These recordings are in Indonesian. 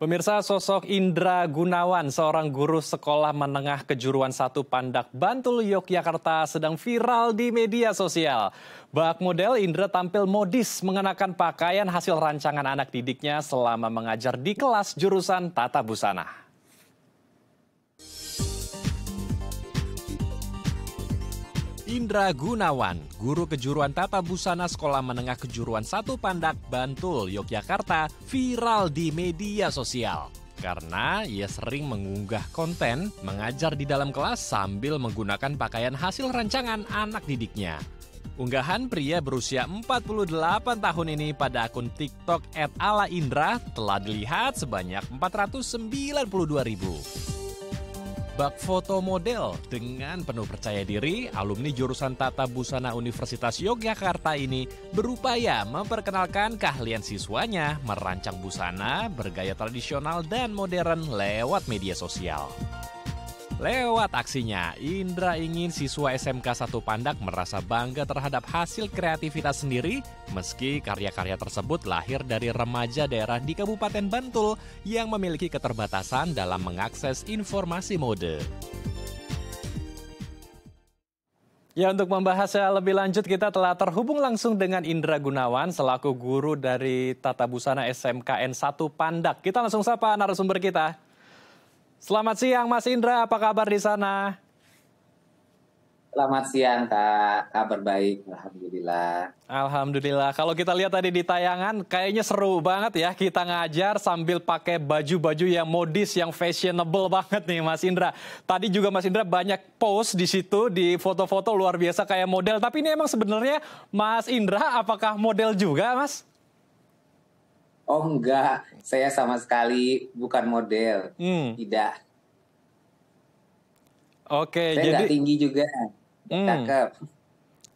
Pemirsa, sosok Indra Gunawan, seorang guru sekolah menengah kejuruan satu Pandak Bantul, Yogyakarta, sedang viral di media sosial. Bak model Indra tampil modis mengenakan pakaian hasil rancangan anak didiknya selama mengajar di kelas jurusan Tata Busana. Indra Gunawan, guru kejuruan tata busana Sekolah Menengah Kejuruan satu Pandak, Bantul, Yogyakarta, viral di media sosial. Karena ia sering mengunggah konten, mengajar di dalam kelas sambil menggunakan pakaian hasil rancangan anak didiknya. Unggahan pria berusia 48 tahun ini pada akun TikTok @alaindra telah dilihat sebanyak 492 ribu bak foto model. Dengan penuh percaya diri, alumni jurusan Tata Busana Universitas Yogyakarta ini berupaya memperkenalkan keahlian siswanya merancang busana bergaya tradisional dan modern lewat media sosial. Lewat aksinya, Indra ingin siswa SMK Satu Pandak merasa bangga terhadap hasil kreativitas sendiri meski karya-karya tersebut lahir dari remaja daerah di Kabupaten Bantul yang memiliki keterbatasan dalam mengakses informasi mode. Ya untuk membahasnya lebih lanjut kita telah terhubung langsung dengan Indra Gunawan selaku guru dari Tata Busana SMKN 1 Pandak. Kita langsung sapa narasumber kita. Selamat siang Mas Indra, apa kabar di sana? Selamat siang Kak, kabar baik, Alhamdulillah. Alhamdulillah, kalau kita lihat tadi di tayangan kayaknya seru banget ya kita ngajar sambil pakai baju-baju yang modis, yang fashionable banget nih Mas Indra. Tadi juga Mas Indra banyak post di situ, di foto-foto luar biasa kayak model, tapi ini emang sebenarnya Mas Indra apakah model juga Mas? oh enggak saya sama sekali bukan model hmm. tidak oke saya jadi enggak tinggi juga hmm. cakep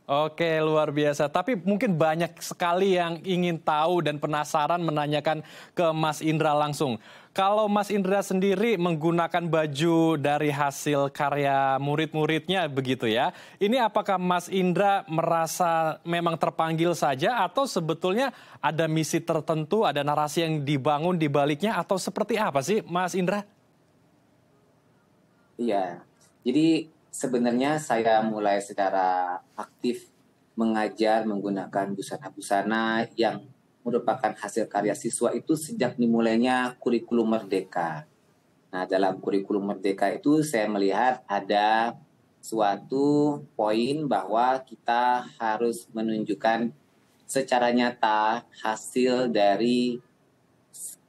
Oke, luar biasa. Tapi mungkin banyak sekali yang ingin tahu dan penasaran menanyakan ke Mas Indra langsung. Kalau Mas Indra sendiri menggunakan baju dari hasil karya murid-muridnya begitu ya. Ini apakah Mas Indra merasa memang terpanggil saja atau sebetulnya ada misi tertentu, ada narasi yang dibangun di baliknya atau seperti apa sih Mas Indra? Iya. Jadi sebenarnya saya mulai secara aktif mengajar menggunakan busana-busana yang merupakan hasil karya siswa itu sejak dimulainya kurikulum merdeka. Nah, dalam kurikulum merdeka itu saya melihat ada suatu poin bahwa kita harus menunjukkan secara nyata hasil dari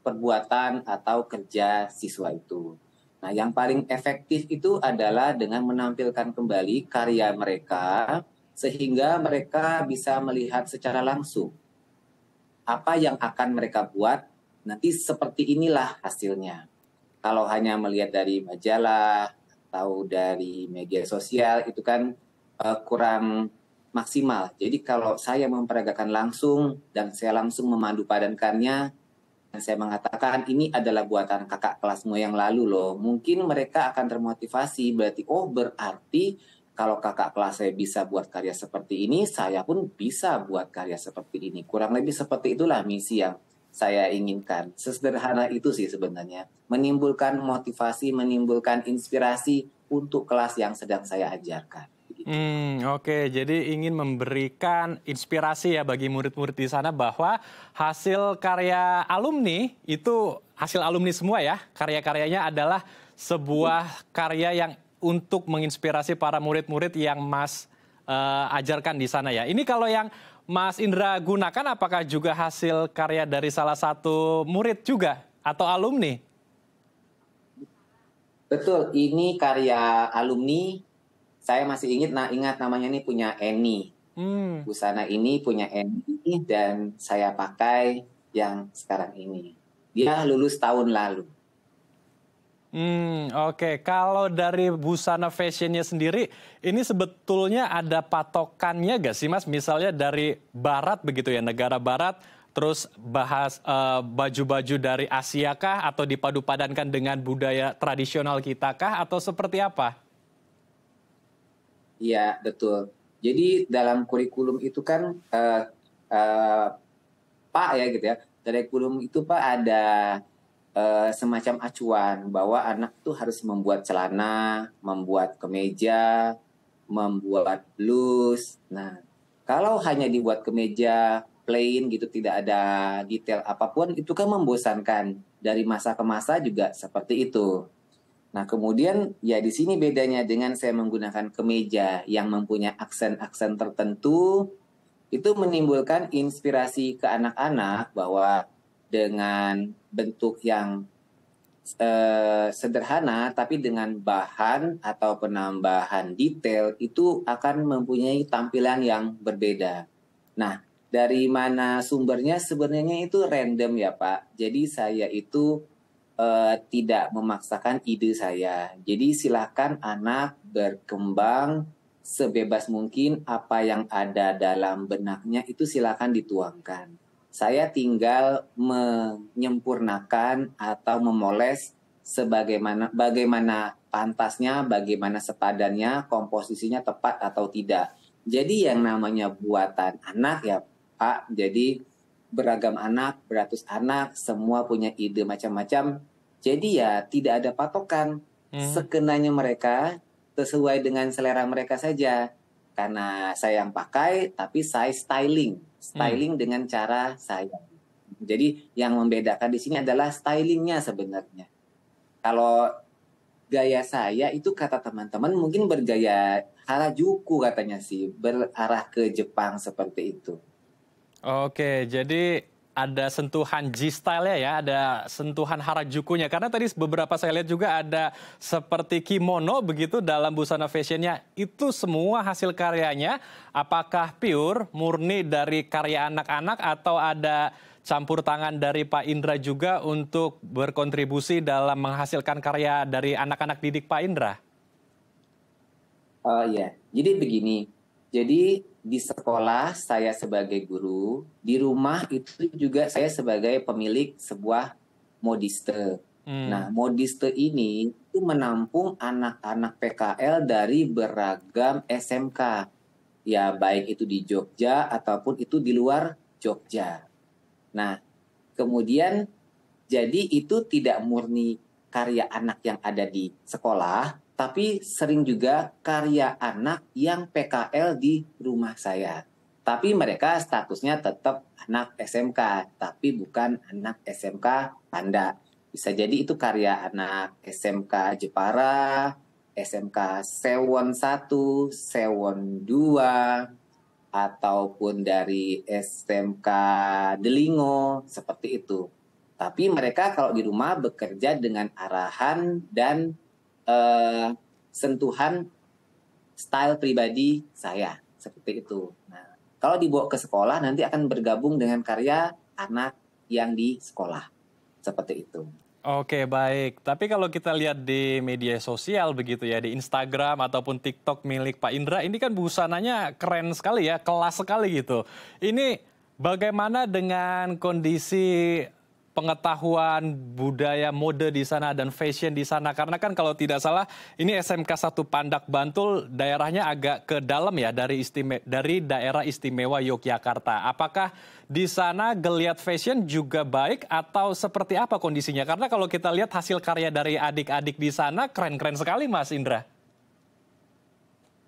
perbuatan atau kerja siswa itu. Nah, yang paling efektif itu adalah dengan menampilkan kembali karya mereka sehingga mereka bisa melihat secara langsung apa yang akan mereka buat nanti seperti inilah hasilnya. Kalau hanya melihat dari majalah atau dari media sosial itu kan uh, kurang maksimal. Jadi kalau saya memperagakan langsung dan saya langsung memandu padankannya dan saya mengatakan ini adalah buatan kakak kelasmu yang lalu loh. Mungkin mereka akan termotivasi berarti oh berarti kalau kakak kelas saya bisa buat karya seperti ini, saya pun bisa buat karya seperti ini. Kurang lebih seperti itulah misi yang saya inginkan. Sesederhana itu sih sebenarnya. Menimbulkan motivasi, menimbulkan inspirasi untuk kelas yang sedang saya ajarkan. Hmm, Oke, okay. jadi ingin memberikan inspirasi ya bagi murid-murid di sana bahwa hasil karya alumni itu hasil alumni semua ya karya-karyanya adalah sebuah karya yang untuk menginspirasi para murid-murid yang Mas uh, ajarkan di sana ya. Ini kalau yang Mas Indra gunakan apakah juga hasil karya dari salah satu murid juga atau alumni? Betul, ini karya alumni. Saya masih ingat, nah ingat namanya ini punya Eni. Hmm. Busana ini punya Eni dan saya pakai yang sekarang ini. Dia lulus tahun lalu. Hmm, oke. Okay. Kalau dari busana fashionnya sendiri, ini sebetulnya ada patokannya gak sih, Mas? Misalnya dari Barat begitu ya, negara Barat, terus bahas eh, baju-baju uh, dari Asia kah, atau dipadupadankan dengan budaya tradisional kita kah, atau seperti apa? Iya, betul. Jadi dalam kurikulum itu kan uh, uh, Pak ya gitu ya, dari kurikulum itu Pak ada Eh, semacam acuan bahwa anak tuh harus membuat celana, membuat kemeja, membuat blus. Nah, kalau hanya dibuat kemeja plain gitu tidak ada detail apapun itu kan membosankan dari masa ke masa juga seperti itu. Nah, kemudian ya di sini bedanya dengan saya menggunakan kemeja yang mempunyai aksen-aksen tertentu itu menimbulkan inspirasi ke anak-anak bahwa dengan bentuk yang eh, sederhana tapi dengan bahan atau penambahan detail itu akan mempunyai tampilan yang berbeda. Nah, dari mana sumbernya sebenarnya itu random ya, Pak. Jadi saya itu eh, tidak memaksakan ide saya. Jadi silahkan anak berkembang sebebas mungkin apa yang ada dalam benaknya itu silakan dituangkan saya tinggal menyempurnakan atau memoles sebagaimana bagaimana pantasnya, bagaimana sepadannya, komposisinya tepat atau tidak. Jadi yang namanya buatan anak ya Pak, jadi beragam anak, beratus anak, semua punya ide macam-macam. Jadi ya tidak ada patokan, hmm. sekenanya mereka sesuai dengan selera mereka saja. Karena saya yang pakai, tapi saya styling styling hmm. dengan cara saya. Jadi yang membedakan di sini adalah stylingnya sebenarnya. Kalau gaya saya itu kata teman-teman mungkin bergaya Harajuku katanya sih berarah ke Jepang seperti itu. Oke, jadi ada sentuhan g style ya, ada sentuhan Harajukunya. Karena tadi beberapa saya lihat juga ada seperti kimono begitu dalam busana fashionnya. Itu semua hasil karyanya. Apakah pure, murni dari karya anak-anak atau ada campur tangan dari Pak Indra juga untuk berkontribusi dalam menghasilkan karya dari anak-anak didik Pak Indra? Oh uh, ya, jadi begini. Jadi di sekolah saya sebagai guru, di rumah itu juga saya sebagai pemilik sebuah modiste. Hmm. Nah, modiste ini itu menampung anak-anak PKL dari beragam SMK. Ya, baik itu di Jogja ataupun itu di luar Jogja. Nah, kemudian jadi itu tidak murni karya anak yang ada di sekolah, tapi sering juga karya anak yang PKL di rumah saya. Tapi mereka statusnya tetap anak SMK, tapi bukan anak SMK Panda. Bisa jadi itu karya anak SMK Jepara, SMK Sewon 1, Sewon 2, ataupun dari SMK Delingo, seperti itu. Tapi mereka kalau di rumah bekerja dengan arahan dan uh, sentuhan style pribadi saya seperti itu. Nah, kalau dibawa ke sekolah nanti akan bergabung dengan karya anak yang di sekolah seperti itu. Oke baik, tapi kalau kita lihat di media sosial begitu ya, di Instagram ataupun TikTok milik Pak Indra, ini kan busananya keren sekali ya, kelas sekali gitu. Ini bagaimana dengan kondisi pengetahuan budaya mode di sana dan fashion di sana? Karena kan kalau tidak salah ini SMK satu Pandak Bantul daerahnya agak ke dalam ya dari istime, dari daerah istimewa Yogyakarta. Apakah di sana geliat fashion juga baik atau seperti apa kondisinya? Karena kalau kita lihat hasil karya dari adik-adik di sana keren-keren sekali Mas Indra.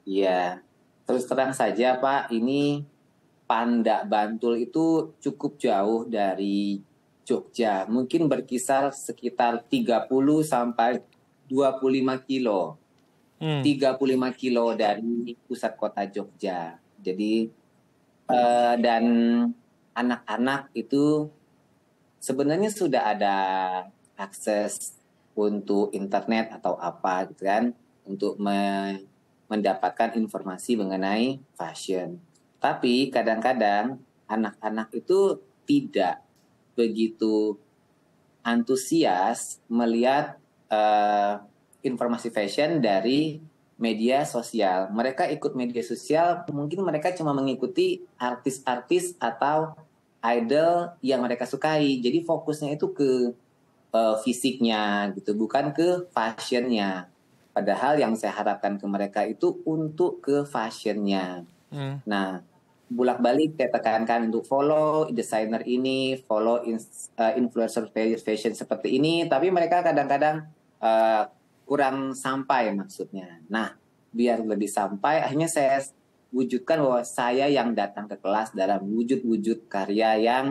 Iya. Terus terang saja Pak, ini Pandak Bantul itu cukup jauh dari Jogja. Mungkin berkisar sekitar 30 sampai 25 kilo. Hmm. 35 kilo dari pusat kota Jogja. Jadi uh, dan anak-anak itu sebenarnya sudah ada akses untuk internet atau apa gitu kan untuk me mendapatkan informasi mengenai fashion. Tapi kadang-kadang anak-anak itu tidak begitu antusias melihat uh, informasi fashion dari media sosial. Mereka ikut media sosial, mungkin mereka cuma mengikuti artis-artis atau idol yang mereka sukai. Jadi fokusnya itu ke uh, fisiknya gitu, bukan ke fashionnya. Padahal yang saya harapkan ke mereka itu untuk ke fashionnya. Hmm. Nah, bulak balik saya tekankan untuk follow desainer ini, follow in, uh, eh, influencer fashion seperti ini, tapi mereka kadang-kadang uh, kurang sampai maksudnya. Nah, biar lebih sampai, akhirnya saya wujudkan bahwa saya yang datang ke kelas dalam wujud-wujud karya yang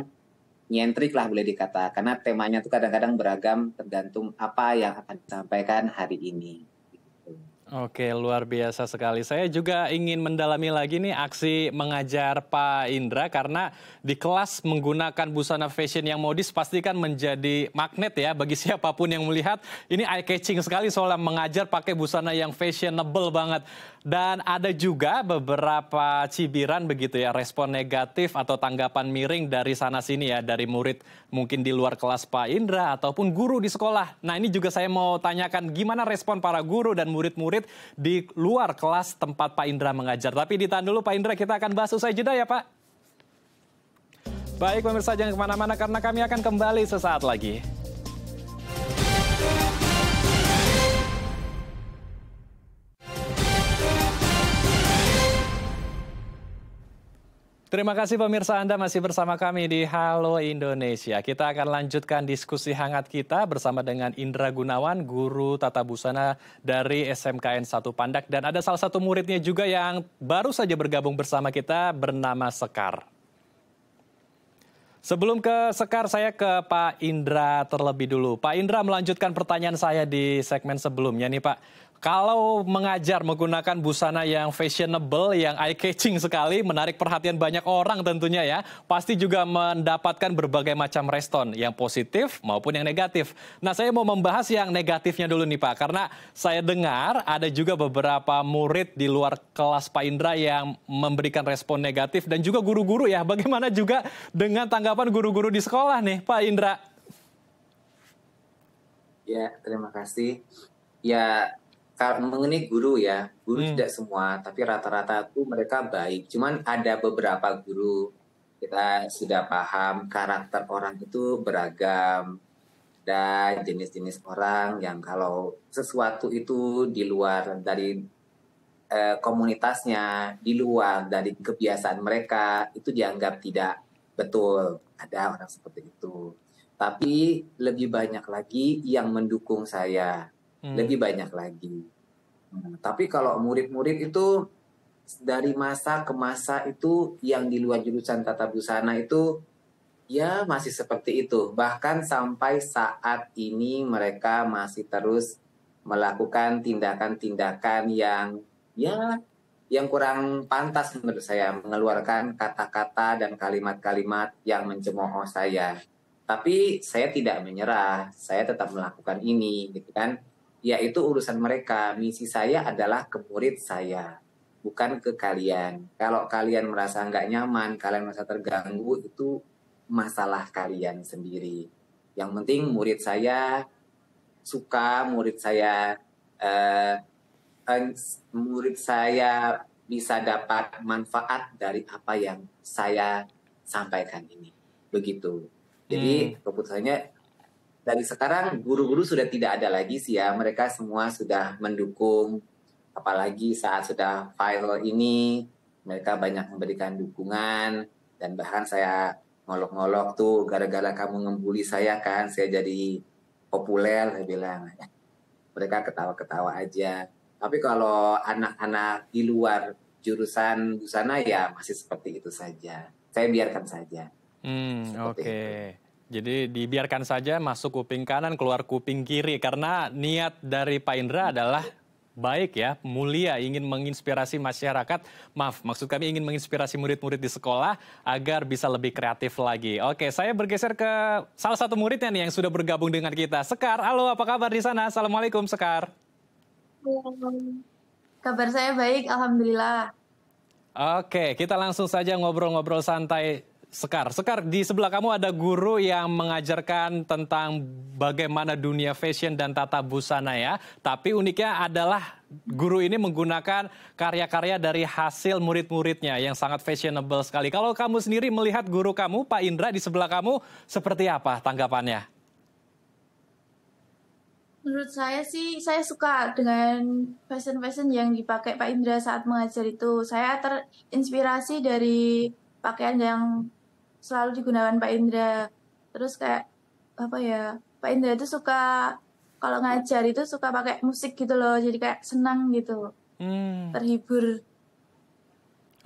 nyentrik lah boleh dikata karena temanya tuh kadang-kadang beragam tergantung apa yang akan disampaikan hari ini. Oke, luar biasa sekali. Saya juga ingin mendalami lagi nih aksi mengajar Pak Indra karena di kelas menggunakan busana fashion yang modis pasti kan menjadi magnet ya bagi siapapun yang melihat. Ini eye catching sekali soalnya mengajar pakai busana yang fashionable banget. Dan ada juga beberapa cibiran begitu ya, respon negatif atau tanggapan miring dari sana sini ya dari murid mungkin di luar kelas Pak Indra ataupun guru di sekolah. Nah ini juga saya mau tanyakan gimana respon para guru dan murid-murid di luar kelas tempat Pak Indra mengajar. Tapi ditahan dulu Pak Indra, kita akan bahas usai jeda ya Pak. Baik pemirsa jangan kemana-mana karena kami akan kembali sesaat lagi. Terima kasih pemirsa Anda masih bersama kami di Halo Indonesia. Kita akan lanjutkan diskusi hangat kita bersama dengan Indra Gunawan, guru tata busana dari SMKN 1 Pandak. Dan ada salah satu muridnya juga yang baru saja bergabung bersama kita bernama Sekar. Sebelum ke Sekar, saya ke Pak Indra terlebih dulu. Pak Indra melanjutkan pertanyaan saya di segmen sebelumnya nih Pak. Kalau mengajar menggunakan busana yang fashionable, yang eye-catching sekali, menarik perhatian banyak orang tentunya ya, pasti juga mendapatkan berbagai macam respon, yang positif maupun yang negatif. Nah, saya mau membahas yang negatifnya dulu nih Pak, karena saya dengar ada juga beberapa murid di luar kelas Pak Indra yang memberikan respon negatif, dan juga guru-guru ya, bagaimana juga dengan tanggapan guru-guru di sekolah nih Pak Indra? Ya, terima kasih. Ya, karena mengenai guru ya, guru hmm. tidak semua, tapi rata-rata itu mereka baik. Cuman ada beberapa guru kita sudah paham karakter orang itu beragam dan jenis-jenis orang yang kalau sesuatu itu di luar dari eh, komunitasnya, di luar dari kebiasaan mereka itu dianggap tidak betul. Ada orang seperti itu. Tapi lebih banyak lagi yang mendukung saya Hmm. lebih banyak lagi. Hmm, tapi kalau murid-murid itu dari masa ke masa itu yang di luar jurusan tata busana itu ya masih seperti itu. Bahkan sampai saat ini mereka masih terus melakukan tindakan-tindakan yang ya yang kurang pantas menurut saya mengeluarkan kata-kata dan kalimat-kalimat yang mencemooh saya. Tapi saya tidak menyerah, saya tetap melakukan ini gitu kan yaitu urusan mereka. Misi saya adalah ke murid saya, bukan ke kalian. Kalau kalian merasa nggak nyaman, kalian merasa terganggu, itu masalah kalian sendiri. Yang penting murid saya suka, murid saya eh, eh murid saya bisa dapat manfaat dari apa yang saya sampaikan ini. Begitu. Jadi hmm. keputusannya dari sekarang guru-guru sudah tidak ada lagi sih ya. Mereka semua sudah mendukung, apalagi saat sudah viral ini, mereka banyak memberikan dukungan dan bahkan saya ngolok-ngolok tuh gara-gara kamu ngembuli saya kan, saya jadi populer, saya bilang. Mereka ketawa-ketawa aja. Tapi kalau anak-anak di luar jurusan busana ya masih seperti itu saja. Saya biarkan saja. Hmm, Oke. Okay. Jadi dibiarkan saja masuk kuping kanan, keluar kuping kiri. Karena niat dari Pak Indra adalah baik ya, mulia, ingin menginspirasi masyarakat. Maaf, maksud kami ingin menginspirasi murid-murid di sekolah agar bisa lebih kreatif lagi. Oke, saya bergeser ke salah satu muridnya nih yang sudah bergabung dengan kita. Sekar, halo apa kabar di sana? Assalamualaikum Sekar. Kabar saya baik, Alhamdulillah. Oke, kita langsung saja ngobrol-ngobrol santai Sekar, Sekar di sebelah kamu ada guru yang mengajarkan tentang bagaimana dunia fashion dan tata busana ya. Tapi uniknya adalah guru ini menggunakan karya-karya dari hasil murid-muridnya yang sangat fashionable sekali. Kalau kamu sendiri melihat guru kamu, Pak Indra di sebelah kamu, seperti apa tanggapannya? Menurut saya sih, saya suka dengan fashion-fashion yang dipakai Pak Indra saat mengajar itu. Saya terinspirasi dari pakaian yang selalu digunakan Pak Indra terus kayak apa ya Pak Indra itu suka kalau ngajar itu suka pakai musik gitu loh jadi kayak senang gitu hmm. terhibur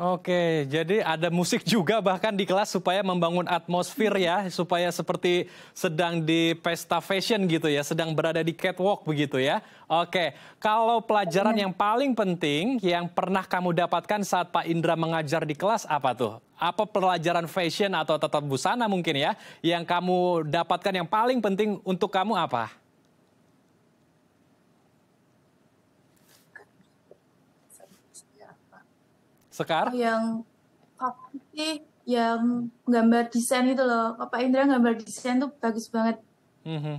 Oke, jadi ada musik juga bahkan di kelas supaya membangun atmosfer ya, supaya seperti sedang di pesta fashion gitu ya, sedang berada di catwalk begitu ya. Oke, kalau pelajaran yang paling penting yang pernah kamu dapatkan saat Pak Indra mengajar di kelas apa tuh? Apa pelajaran fashion atau tetap busana mungkin ya, yang kamu dapatkan yang paling penting untuk kamu apa? Sekar? Yang apa Yang gambar desain itu loh. Pak Indra gambar desain tuh bagus banget. Mm -hmm.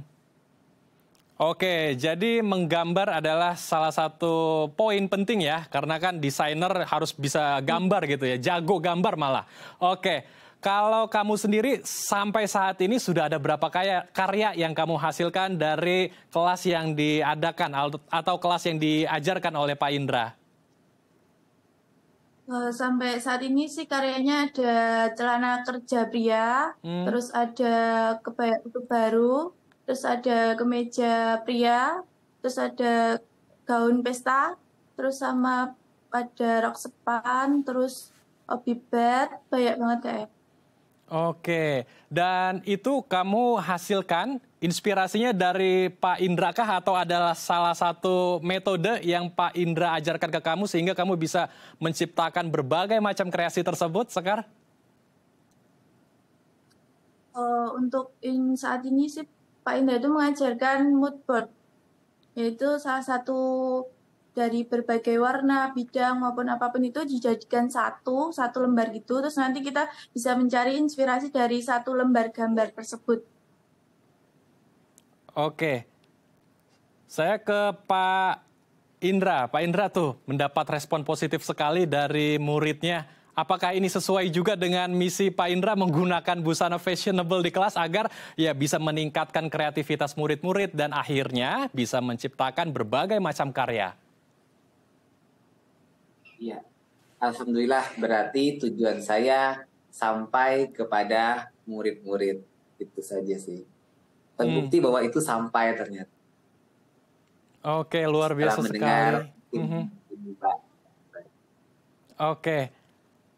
Oke, jadi menggambar adalah salah satu poin penting ya, karena kan desainer harus bisa gambar gitu ya, jago gambar malah. Oke, kalau kamu sendiri sampai saat ini sudah ada berapa kaya, karya yang kamu hasilkan dari kelas yang diadakan atau kelas yang diajarkan oleh Pak Indra? Eh, sampai saat ini sih karyanya ada celana kerja pria, hmm. terus ada kebaya untuk baru, terus ada kemeja pria, terus ada gaun pesta, terus sama ada rok sepan, terus obi bed, banyak banget ya. Oke, dan itu kamu hasilkan Inspirasinya dari Pak Indra kah atau adalah salah satu metode yang Pak Indra ajarkan ke kamu sehingga kamu bisa menciptakan berbagai macam kreasi tersebut, Sekar? Uh, untuk in saat ini sih Pak Indra itu mengajarkan mood board, yaitu salah satu dari berbagai warna, bidang maupun apapun itu dijadikan satu, satu lembar gitu. Terus nanti kita bisa mencari inspirasi dari satu lembar gambar tersebut. Oke. Saya ke Pak Indra. Pak Indra tuh mendapat respon positif sekali dari muridnya. Apakah ini sesuai juga dengan misi Pak Indra menggunakan busana fashionable di kelas agar ya bisa meningkatkan kreativitas murid-murid dan akhirnya bisa menciptakan berbagai macam karya? Ya, Alhamdulillah berarti tujuan saya sampai kepada murid-murid. Itu saja sih terbukti hmm. bahwa itu sampai ternyata. Oke, luar biasa Setelah mendengar, sekali. Mm -hmm. Oke.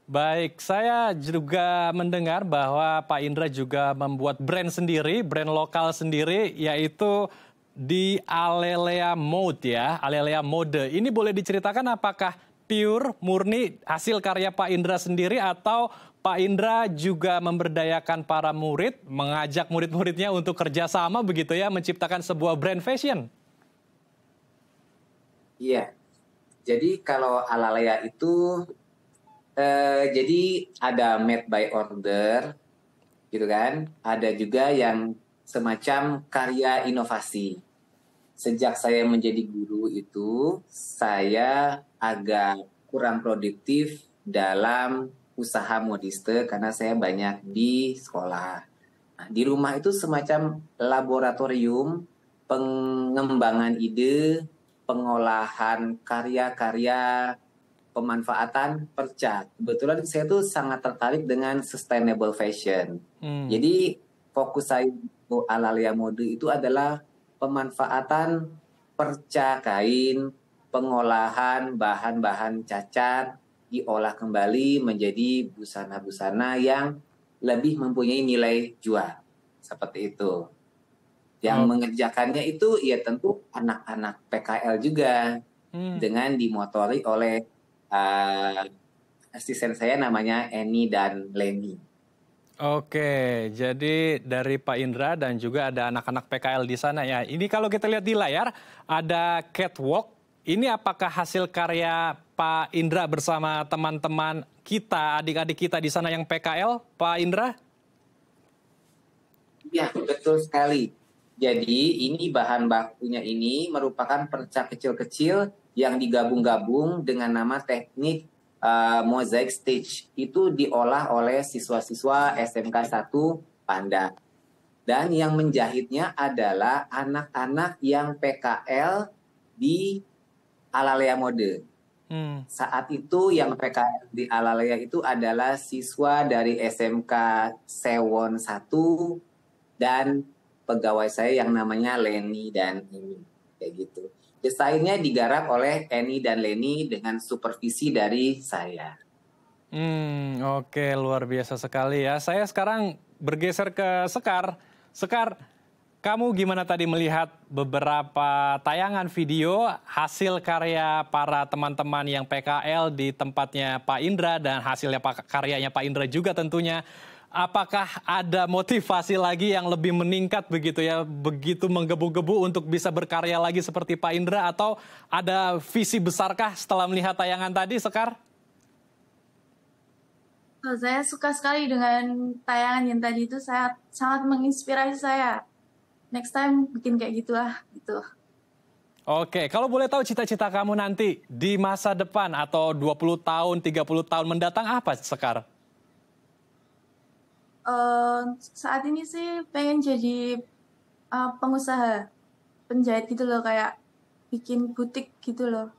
Baik, saya juga mendengar bahwa Pak Indra juga membuat brand sendiri, brand lokal sendiri yaitu di Alelea Mode ya, Alelea Mode. Ini boleh diceritakan apakah pure murni hasil karya Pak Indra sendiri atau Pak Indra juga memberdayakan para murid, mengajak murid-muridnya untuk kerjasama begitu ya, menciptakan sebuah brand fashion? Iya, jadi kalau alalaya itu eh, jadi ada made by order gitu kan, ada juga yang semacam karya inovasi sejak saya menjadi guru itu saya agak kurang produktif dalam usaha modiste karena saya banyak di sekolah. Nah, di rumah itu semacam laboratorium pengembangan ide, pengolahan karya-karya, pemanfaatan percat. Kebetulan saya itu sangat tertarik dengan sustainable fashion. Hmm. Jadi fokus saya Alalia mode itu adalah pemanfaatan perca kain, pengolahan bahan-bahan cacat, diolah kembali menjadi busana-busana yang lebih mempunyai nilai jual. Seperti itu. Yang hmm. mengerjakannya itu ya tentu anak-anak PKL juga hmm. dengan dimotori oleh uh, asisten saya namanya Eni dan Leni. Oke, jadi dari Pak Indra dan juga ada anak-anak PKL di sana ya. Ini kalau kita lihat di layar ada catwalk. Ini apakah hasil karya Pak Indra bersama teman-teman kita, adik-adik kita di sana yang PKL, Pak Indra? Ya, betul sekali. Jadi ini bahan bakunya ini merupakan perca kecil-kecil yang digabung-gabung dengan nama teknik Eh, mosaic stage itu diolah oleh siswa-siswa SMK 1 Panda. Dan yang menjahitnya adalah anak-anak yang PKL di Alalea Mode. Hmm. Saat itu yang PKL di Alalea itu adalah siswa dari SMK Sewon 1 dan pegawai saya yang namanya Leni dan ini kayak gitu. Desainnya digarap oleh Kenny dan Lenny dengan supervisi dari saya. Hmm, oke okay, luar biasa sekali ya. Saya sekarang bergeser ke Sekar. Sekar, kamu gimana tadi melihat beberapa tayangan video hasil karya para teman-teman yang PKL di tempatnya Pak Indra dan hasilnya karyanya Pak Indra juga tentunya apakah ada motivasi lagi yang lebih meningkat begitu ya, begitu menggebu-gebu untuk bisa berkarya lagi seperti Pak Indra atau ada visi besarkah setelah melihat tayangan tadi, Sekar? Oh, saya suka sekali dengan tayangan yang tadi itu, saya sangat menginspirasi saya. Next time bikin kayak gitulah, gitu. Oke, kalau boleh tahu cita-cita kamu nanti di masa depan atau 20 tahun, 30 tahun mendatang apa, Sekar? saat ini sih pengen jadi uh, pengusaha penjahit gitu loh kayak bikin butik gitu loh.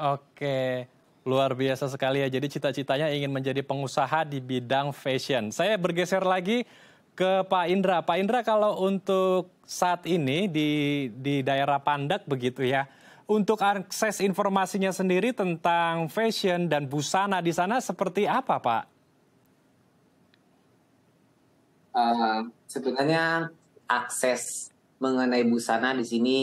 Oke, luar biasa sekali ya. Jadi cita-citanya ingin menjadi pengusaha di bidang fashion. Saya bergeser lagi ke Pak Indra. Pak Indra kalau untuk saat ini di di daerah Pandak begitu ya. Untuk akses informasinya sendiri tentang fashion dan busana di sana seperti apa, Pak? Eh, sebenarnya akses mengenai busana di sini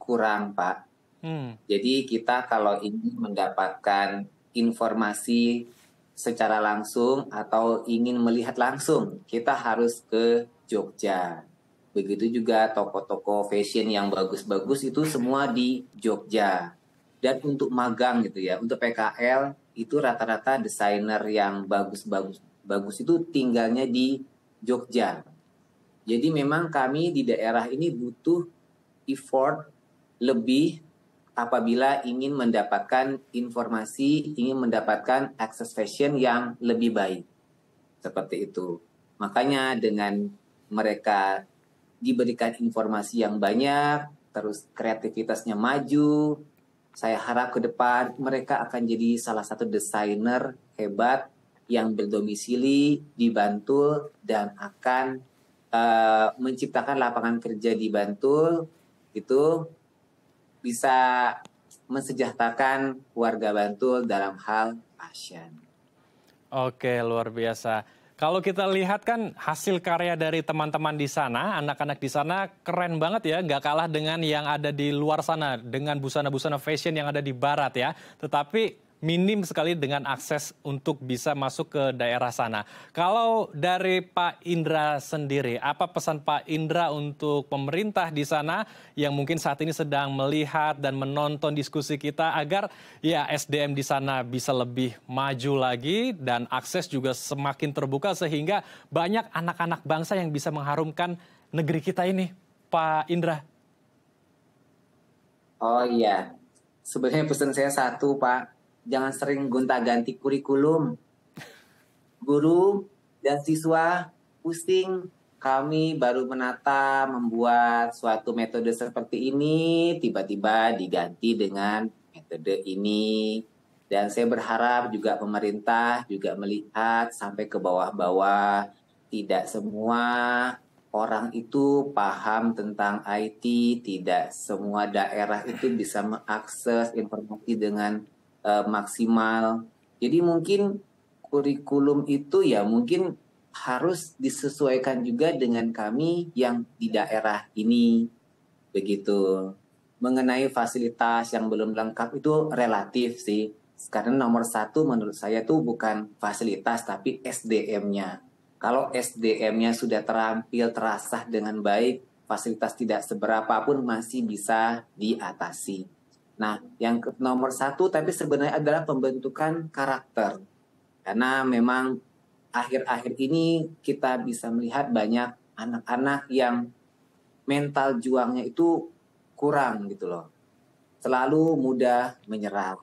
kurang pak. Hmm. Jadi kita kalau ingin mendapatkan informasi secara langsung atau ingin melihat langsung, kita harus ke Jogja. Begitu juga toko-toko fashion yang bagus-bagus itu semua di Jogja. Dan untuk magang gitu ya, untuk PKL itu rata-rata desainer yang bagus-bagus bagus itu tinggalnya di Jogja. Jadi memang kami di daerah ini butuh effort lebih apabila ingin mendapatkan informasi, ingin mendapatkan akses fashion yang lebih baik. Seperti itu. Makanya dengan mereka diberikan informasi yang banyak, terus kreativitasnya maju, saya harap ke depan mereka akan jadi salah satu desainer hebat yang berdomisili di Bantul dan akan uh, menciptakan lapangan kerja di Bantul itu bisa mensejahterakan warga Bantul dalam hal pasien. Oke, luar biasa. Kalau kita lihat kan hasil karya dari teman-teman di sana, anak-anak di sana keren banget ya, nggak kalah dengan yang ada di luar sana, dengan busana-busana fashion yang ada di barat ya. Tetapi minim sekali dengan akses untuk bisa masuk ke daerah sana. Kalau dari Pak Indra sendiri, apa pesan Pak Indra untuk pemerintah di sana yang mungkin saat ini sedang melihat dan menonton diskusi kita agar ya SDM di sana bisa lebih maju lagi dan akses juga semakin terbuka sehingga banyak anak-anak bangsa yang bisa mengharumkan negeri kita ini, Pak Indra? Oh iya, sebenarnya pesan saya satu Pak, jangan sering gonta-ganti kurikulum. Guru dan siswa pusing kami baru menata membuat suatu metode seperti ini tiba-tiba diganti dengan metode ini dan saya berharap juga pemerintah juga melihat sampai ke bawah-bawah tidak semua orang itu paham tentang IT tidak semua daerah itu bisa mengakses informasi dengan uh, maksimal. Jadi mungkin kurikulum itu ya mungkin harus disesuaikan juga dengan kami yang di daerah ini. Begitu. Mengenai fasilitas yang belum lengkap itu relatif sih. Karena nomor satu menurut saya itu bukan fasilitas tapi SDM-nya. Kalau SDM-nya sudah terampil, terasah dengan baik, fasilitas tidak seberapa pun masih bisa diatasi. Nah, yang nomor satu tapi sebenarnya adalah pembentukan karakter. Karena memang akhir-akhir ini kita bisa melihat banyak anak-anak yang mental juangnya itu kurang gitu loh. Selalu mudah menyerah.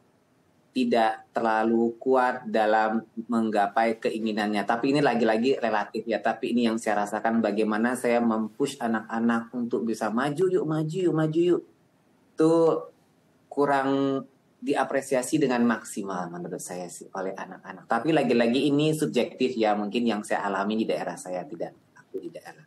Tidak terlalu kuat dalam menggapai keinginannya. Tapi ini lagi-lagi relatif ya. Tapi ini yang saya rasakan bagaimana saya mempush anak-anak untuk bisa maju yuk, maju yuk, maju yuk. Itu kurang diapresiasi dengan maksimal menurut saya sih oleh anak-anak. Tapi lagi-lagi ini subjektif ya mungkin yang saya alami di daerah saya tidak aku di daerah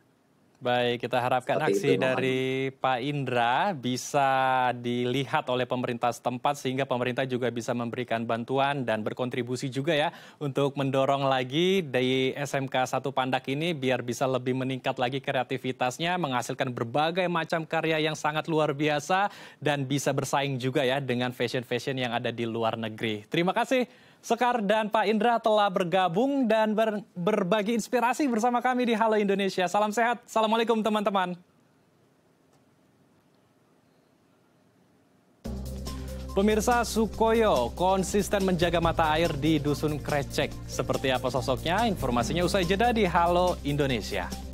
Baik, kita harapkan Seperti aksi itu, dari Pak Indra bisa dilihat oleh pemerintah setempat sehingga pemerintah juga bisa memberikan bantuan dan berkontribusi juga ya untuk mendorong lagi dari SMK Satu Pandak ini biar bisa lebih meningkat lagi kreativitasnya, menghasilkan berbagai macam karya yang sangat luar biasa dan bisa bersaing juga ya dengan fashion-fashion yang ada di luar negeri. Terima kasih. Sekar dan Pak Indra telah bergabung dan ber, berbagi inspirasi bersama kami di Halo Indonesia. Salam sehat. Assalamualaikum teman-teman. Pemirsa Sukoyo konsisten menjaga mata air di Dusun Krecek. Seperti apa sosoknya? Informasinya usai jeda di Halo Indonesia.